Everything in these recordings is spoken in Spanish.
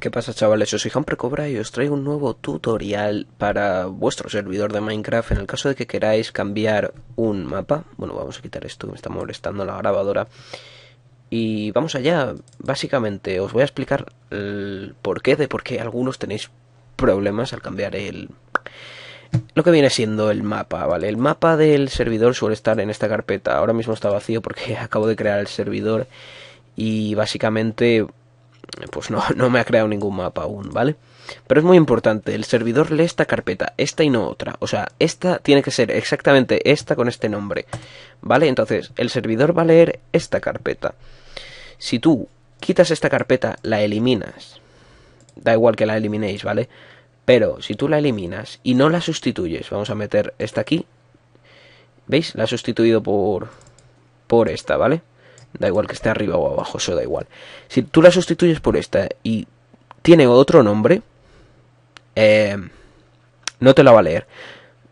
¿Qué pasa chavales? Yo soy pre Cobra y os traigo un nuevo tutorial para vuestro servidor de Minecraft en el caso de que queráis cambiar un mapa. Bueno, vamos a quitar esto que me está molestando la grabadora. Y vamos allá. Básicamente os voy a explicar el porqué de por qué algunos tenéis problemas al cambiar el... Lo que viene siendo el mapa, ¿vale? El mapa del servidor suele estar en esta carpeta. Ahora mismo está vacío porque acabo de crear el servidor y básicamente pues no, no me ha creado ningún mapa aún, ¿vale? Pero es muy importante, el servidor lee esta carpeta, esta y no otra. O sea, esta tiene que ser exactamente esta con este nombre, ¿vale? Entonces, el servidor va a leer esta carpeta. Si tú quitas esta carpeta, la eliminas. Da igual que la eliminéis, ¿vale? Pero si tú la eliminas y no la sustituyes, vamos a meter esta aquí. ¿Veis? La he sustituido por, por esta, ¿vale? Da igual que esté arriba o abajo, eso da igual. Si tú la sustituyes por esta y tiene otro nombre, eh, no te la va a leer.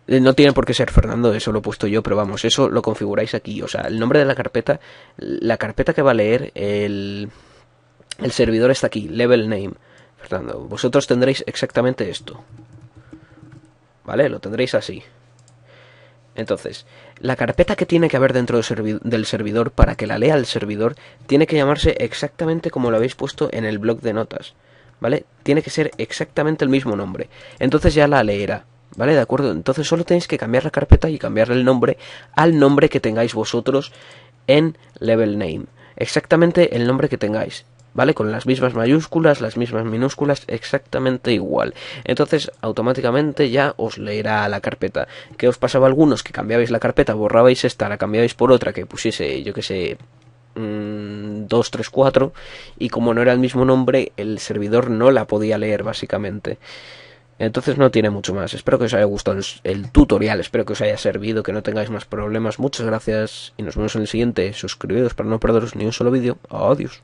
Eh, no tiene por qué ser Fernando, eso lo he puesto yo, pero vamos, eso lo configuráis aquí. O sea, el nombre de la carpeta, la carpeta que va a leer el, el servidor está aquí, level name. Fernando, vosotros tendréis exactamente esto. ¿Vale? Lo tendréis así. Entonces, la carpeta que tiene que haber dentro del, servidor para que la lea el servidor tiene que llamarse exactamente como lo habéis puesto en el blog de notas, ¿vale? Tiene que ser exactamente el mismo nombre. Entonces ya la leerá, ¿vale? De acuerdo. Entonces solo tenéis que cambiar la carpeta y cambiarle el nombre al nombre que tengáis vosotros en level name. Exactamente el nombre que tengáis. ¿vale? Con las mismas mayúsculas, las mismas minúsculas, exactamente igual. Entonces, automáticamente ya os leerá la carpeta. ¿Qué os pasaba a algunos? Que cambiabais la carpeta, borrabais esta, la cambiabais por otra, que pusiese, yo que sé, 4. Mm, y como no era el mismo nombre el servidor no la podía leer básicamente entonces no tiene mucho más espero que os haya gustado el tutorial espero que os haya servido que no tengáis más problemas muchas gracias y nos vemos en el siguiente suscribiros para no perderos ni un solo vídeo adiós